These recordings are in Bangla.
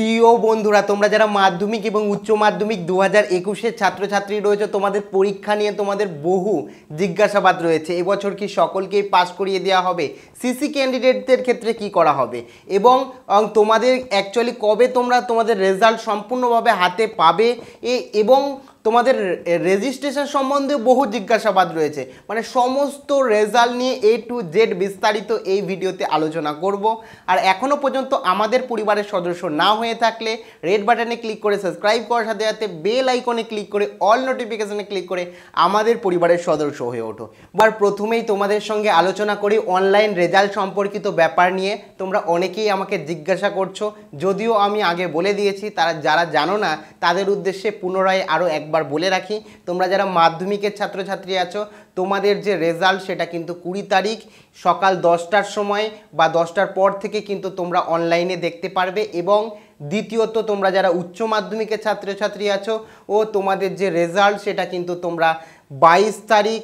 প্রিয় বন্ধুরা তোমরা যারা মাধ্যমিক এবং উচ্চ মাধ্যমিক দু হাজার একুশের ছাত্রছাত্রী রয়েছে তোমাদের পরীক্ষা নিয়ে তোমাদের বহু জিজ্ঞাসাবাদ রয়েছে এবছর কি সকলকেই পাশ করিয়ে দেওয়া হবে সিসি ক্যান্ডিডেটদের ক্ষেত্রে কি করা হবে এবং তোমাদের অ্যাকচুয়ালি কবে তোমরা তোমাদের রেজাল্ট সম্পূর্ণভাবে হাতে পাবে এবং তোমাদের রেজিস্ট্রেশন সম্বন্ধে বহু জিজ্ঞাসাবাদ রয়েছে মানে সমস্ত রেজাল্ট নিয়ে এ টু জেড বিস্তারিত এই ভিডিওতে আলোচনা করব আর এখনও পর্যন্ত আমাদের পরিবারের সদস্য না হয়ে থাকলে রেড বাটনে ক্লিক করে সাবস্ক্রাইব করার সাথে সাথে বেল আইকনে ক্লিক করে অল নোটিফিকেশানে ক্লিক করে আমাদের পরিবারের সদস্য হয়ে ওঠো বার প্রথমেই তোমাদের সঙ্গে আলোচনা করি অনলাইন রেজাল্ট সম্পর্কিত ব্যাপার নিয়ে তোমরা অনেকেই আমাকে জিজ্ঞাসা করছো যদিও আমি আগে বলে দিয়েছি তারা যারা জানো না তাদের উদ্দেশ্যে পুনরায় আরও এক একবার বলে রাখি তোমরা যারা মাধ্যমিকের ছাত্রছাত্রী আছো তোমাদের যে রেজাল্ট সেটা কিন্তু কুড়ি তারিখ সকাল দশটার সময় বা দশটার পর থেকে কিন্তু তোমরা অনলাইনে দেখতে পারবে এবং দ্বিতীয়ত তোমরা যারা উচ্চ মাধ্যমিকের ছাত্রছাত্রী আছো ও তোমাদের যে রেজাল্ট সেটা কিন্তু তোমরা বাইশ তারিখ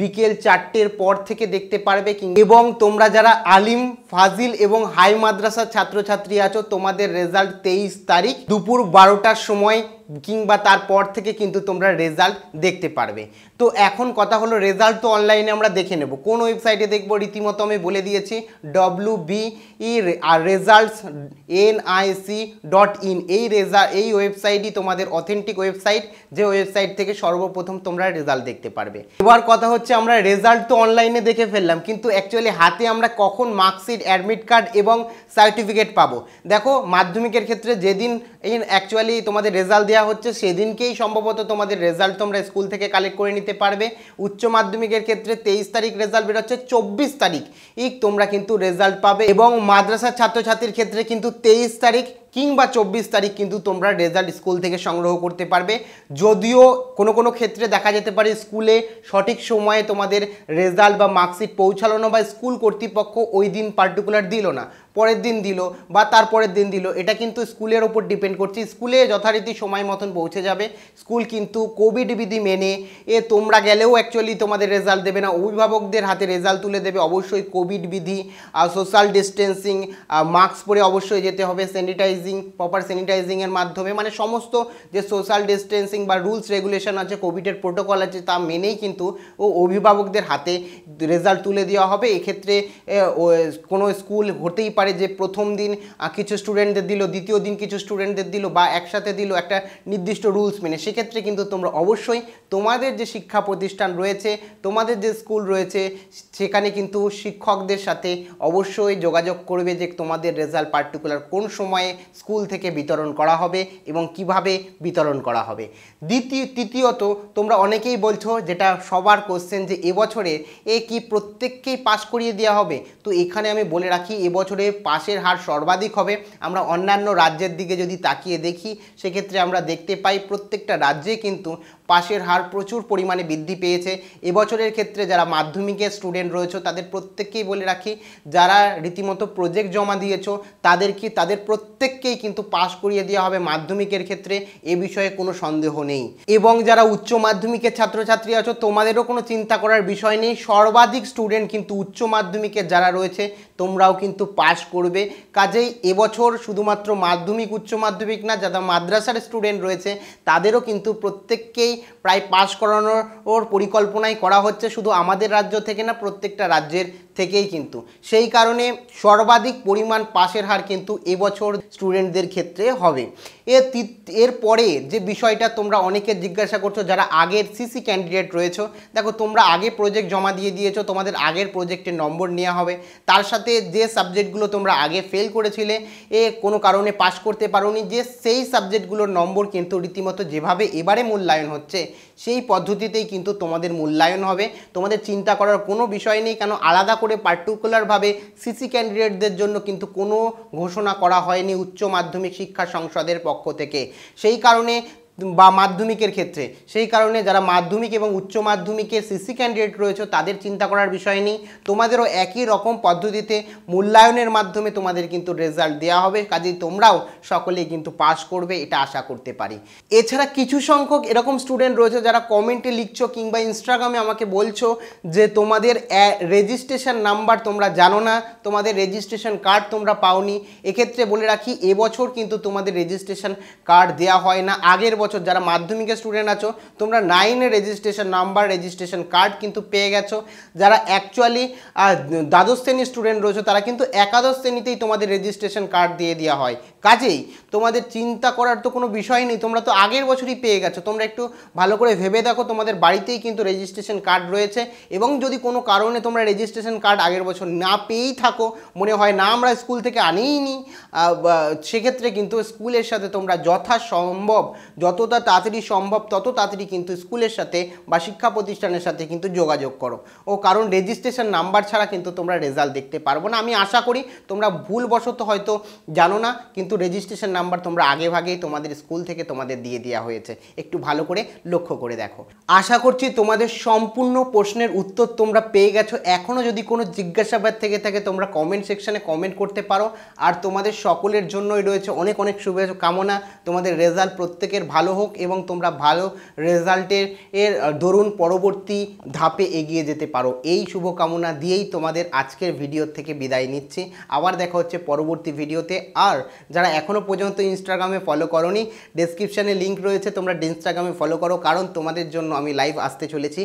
বিকেল চারটের পর থেকে দেখতে পারবে এবং তোমরা যারা আলিম ফাজিল এবং হাই মাদ্রাসার ছাত্রছাত্রী আছো তোমাদের রেজাল্ট তেইশ তারিখ দুপুর বারোটার সময় কিংবা তারপর থেকে কিন্তু তোমরা রেজাল্ট দেখতে পারবে তো এখন কথা হলো রেজাল্ট তো অনলাইনে আমরা দেখে নেব কোন ওয়েবসাইটে দেখবো রীতিমতো আমি বলে দিয়েছি W B E R results C dot in এই রেজাল এই ওয়েবসাইটই তোমাদের অথেন্টিক ওয়েবসাইট যে ওয়েবসাইট থেকে সর্বপ্রথম তোমরা রেজাল্ট দেখতে পারবে এবার কথা হচ্ছে আমরা রেজাল্ট তো অনলাইনে দেখে ফেললাম কিন্তু অ্যাকচুয়ালি হাতে আমরা কখন মার্কশিট অ্যাডমিট কার্ড এবং সার্টিফিকেট পাবো দেখো মাধ্যমিকের ক্ষেত্রে যেদিন অ্যাকচুয়ালি তোমাদের রেজাল্ট দেওয়া হচ্ছে সেদিনকেই সম্ভবত তোমাদের রেজাল্ট তোমরা স্কুল থেকে কালেক্ট করে নিতে পারবে উচ্চ মাধ্যমিকের ক্ষেত্রে তেইশ তারিখ রেজাল্ট বেরোচ্ছে চব্বিশ তারিখ তোমরা কিন্তু রেজাল্ট পাবে এবং মাদ্রাসার ছাত্রছাত্রীর ক্ষেত্রে কিন্তু তেইশ তারিখ কিংবা চব্বিশ তারিখ কিন্তু তোমরা রেজাল্ট স্কুল থেকে সংগ্রহ করতে পারবে যদিও কোনো কোনো ক্ষেত্রে দেখা যেতে পারে স্কুলে সঠিক সময়ে তোমাদের রেজাল্ট বা মার্কশিট পৌঁছালো না বা স্কুল কর্তৃপক্ষ ওই দিন পার্টিকুলার দিল না পরের দিন দিল বা তারপরের দিন দিল এটা কিন্তু স্কুলের ওপর ডিপেন্ড করছে স্কুলে যথারীতি সময় মতন পৌঁছে যাবে স্কুল কিন্তু কোভিড বিধি মেনে এ তোমরা গেলেও অ্যাকচুয়ালি তোমাদের রেজাল্ট দেবে না অভিভাবকদের হাতে রেজাল্ট তুলে দেবে অবশ্যই কোভিড বিধি সোশ্যাল ডিস্টেন্সিং মাস্ক পরে অবশ্যই যেতে হবে স্যানিটাইজ স্যানিটাইজিং প্রপার স্যানিটাইজিংয়ের মাধ্যমে মানে সমস্ত যে সোশ্যাল ডিস্টেন্সিং বা রুলস রেগুলেশন আছে কোভিডের প্রোটোকল আছে তা মেনেই কিন্তু ও অভিভাবকদের হাতে রেজাল্ট তুলে দেওয়া হবে এক্ষেত্রে কোনো স্কুল হতেই পারে যে প্রথম দিন কিছু স্টুডেন্টদের দিল দ্বিতীয় দিন কিছু স্টুডেন্টদের দিল বা একসাথে দিল একটা নির্দিষ্ট রুলস মেনে সেক্ষেত্রে কিন্তু তোমরা অবশ্যই তোমাদের যে শিক্ষা প্রতিষ্ঠান রয়েছে তোমাদের যে স্কুল রয়েছে সেখানে কিন্তু শিক্ষকদের সাথে অবশ্যই যোগাযোগ করবে যে তোমাদের রেজাল্ট পার্টিকুলার কোন সময়ে স্কুল থেকে বিতরণ করা হবে এবং কিভাবে বিতরণ করা হবে দ্বিতীয় তৃতীয়ত তোমরা অনেকেই বলছো যেটা সবার কোশ্চেন যে এবছরে এ কি প্রত্যেককেই পাশ করিয়ে দেওয়া হবে তো এখানে আমি বলে রাখি এবছরে পাশের হার সর্বাধিক হবে আমরা অন্যান্য রাজ্যের দিকে যদি তাকিয়ে দেখি সেক্ষেত্রে আমরা দেখতে পাই প্রত্যেকটা রাজ্যে কিন্তু পাশের হার প্রচুর পরিমাণে বৃদ্ধি পেয়েছে এবছরের ক্ষেত্রে যারা মাধ্যমিকের স্টুডেন্ট রয়েছে তাদের প্রত্যেককেই বলে রাখি যারা রীতিমতো প্রজেক্ট জমা দিয়েছ তাদেরকে তাদের প্রত্যেককেই কিন্তু পাশ করিয়ে দেওয়া হবে মাধ্যমিকের ক্ষেত্রে এ বিষয়ে কোনো সন্দেহ নেই এবং যারা উচ্চ মাধ্যমিকের ছাত্রছাত্রী আছো তোমাদেরও কোনো চিন্তা করার বিষয় নেই সর্বাধিক স্টুডেন্ট কিন্তু উচ্চ মাধ্যমিকের যারা রয়েছে তোমরাও কিন্তু পাশ করবে কাজেই এবছর শুধুমাত্র মাধ্যমিক উচ্চ মাধ্যমিক না যারা মাদ্রাসার স্টুডেন্ট রয়েছে তাদেরও কিন্তু প্রত্যেককেই প্রায় পাশ করানোর পরিকল্পনাই করা হচ্ছে শুধু আমাদের রাজ্য থেকে না প্রত্যেকটা রাজ্যের থেকেই কিন্তু সেই কারণে সর্বাধিক পরিমাণ পাশের হার কিন্তু এবছর স্টুডেন্টদের ক্ষেত্রে হবে এর এরপরে যে বিষয়টা তোমরা অনেকে জিজ্ঞাসা করছো যারা আগের সিসি ক্যান্ডিডেট রয়েছে দেখো তোমরা আগে প্রজেক্ট জমা দিয়ে দিয়েছো তোমাদের আগের প্রজেক্টের নম্বর নেওয়া হবে তার সাথে যে সাবজেক্টগুলো তোমরা আগে ফেল করেছিলে এ কোনো কারণে পাশ করতে পারোনি যে সেই সাবজেক্টগুলোর নম্বর কিন্তু রীতিমতো যেভাবে এবারে মূল্যায়ন হচ্ছে সেই পদ্ধতিতেই কিন্তু তোমাদের মূল্যায়ন হবে তোমাদের চিন্তা করার কোনো বিষয় নেই কেন আলাদা করে পার্টিকুলারভাবে সিসি ক্যান্ডিডেটদের জন্য কিন্তু কোনো ঘোষণা করা হয়নি উচ্চ মাধ্যমিক শিক্ষা সংসদের পক্ষ থেকে সেই কারণে বা মাধ্যমিকের ক্ষেত্রে সেই কারণে যারা মাধ্যমিক এবং উচ্চ মাধ্যমিকে সিসি ক্যান্ডিডেট রয়েছে তাদের চিন্তা করার বিষয় নেই তোমাদেরও একই রকম পদ্ধতিতে মূল্যায়নের মাধ্যমে তোমাদের কিন্তু রেজাল্ট দেওয়া হবে কাজেই তোমরাও সকলেই কিন্তু পাস করবে এটা আশা করতে পারি এছাড়া কিছু সংখ্যক এরকম স্টুডেন্ট রয়েছে যারা কমেন্টে লিখছো কিংবা ইনস্টাগ্রামে আমাকে বলছো যে তোমাদের রেজিস্ট্রেশন নাম্বার তোমরা জানো না তোমাদের রেজিস্ট্রেশন কার্ড তোমরা পাওনি এক্ষেত্রে বলে রাখি এবছর কিন্তু তোমাদের রেজিস্ট্রেশন কার্ড দেওয়া হয় না আগের বছর যারা মাধ্যমিকের স্টুডেন্ট আছো তোমরা নাইনের রেজিস্ট্রেশন নাম্বার রেজিস্ট্রেশন কার্ড কিন্তু পেয়ে গেছো যারা অ্যাকচুয়ালি দ্বাদশ শ্রেণীর স্টুডেন্ট রয়েছে তারা কিন্তু একাদশ শ্রেণীতেই তোমাদের রেজিস্ট্রেশন কার্ড দিয়ে দেওয়া হয় কাজেই তোমাদের চিন্তা করার তো কোনো বিষয় নেই তোমরা তো আগের বছরই পেয়ে গেছো তোমরা একটু ভালো করে ভেবে দেখো তোমাদের বাড়িতেই কিন্তু রেজিস্ট্রেশন কার্ড রয়েছে এবং যদি কোনো কারণে তোমরা রেজিস্ট্রেশন কার্ড আগের বছর না পেয়েই থাকো মনে হয় না আমরা স্কুল থেকে আনিই নি সেক্ষেত্রে কিন্তু স্কুলের সাথে তোমরা যথাসম্ভব যতটা তাড়াতাড়ি সম্ভব তত তাড়াতাড়ি কিন্তু স্কুলের সাথে বা শিক্ষা প্রতিষ্ঠানের সাথে কিন্তু যোগাযোগ করো ও কারণ রেজিস্ট্রেশন নাম্বার ছাড়া কিন্তু তোমরা রেজাল্ট দেখতে পারবো না আমি আশা করি তোমরা ভুলবশত হয়তো জানো না কিন্তু কিন্তু রেজিস্ট্রেশন নাম্বার তোমরা আগে ভাগেই তোমাদের স্কুল থেকে তোমাদের দিয়ে দেওয়া হয়েছে একটু ভালো করে লক্ষ্য করে দেখো আশা করছি তোমাদের সম্পূর্ণ প্রশ্নের উত্তর তোমরা পেয়ে গেছো এখনও যদি কোনো জিজ্ঞাসাবাদ থেকে থাকে তোমরা কমেন্ট সেকশানে কমেন্ট করতে পারো আর তোমাদের সকলের জন্যই রয়েছে অনেক অনেক কামনা তোমাদের রেজাল্ট প্রত্যেকের ভালো হোক এবং তোমরা ভালো রেজাল্টের এর দরুন পরবর্তী ধাপে এগিয়ে যেতে পারো এই শুভকামনা দিয়েই তোমাদের আজকের ভিডিও থেকে বিদায় নিচ্ছি আবার দেখা হচ্ছে পরবর্তী ভিডিওতে আর যারা যারা এখনও পর্যন্ত ইনস্টাগ্রামে ফলো করনি ডেসক্রিপশানে লিঙ্ক রয়েছে তোমরা ইনস্টাগ্রামে ফলো করো কারণ তোমাদের জন্য আমি লাইভ আসতে চলেছি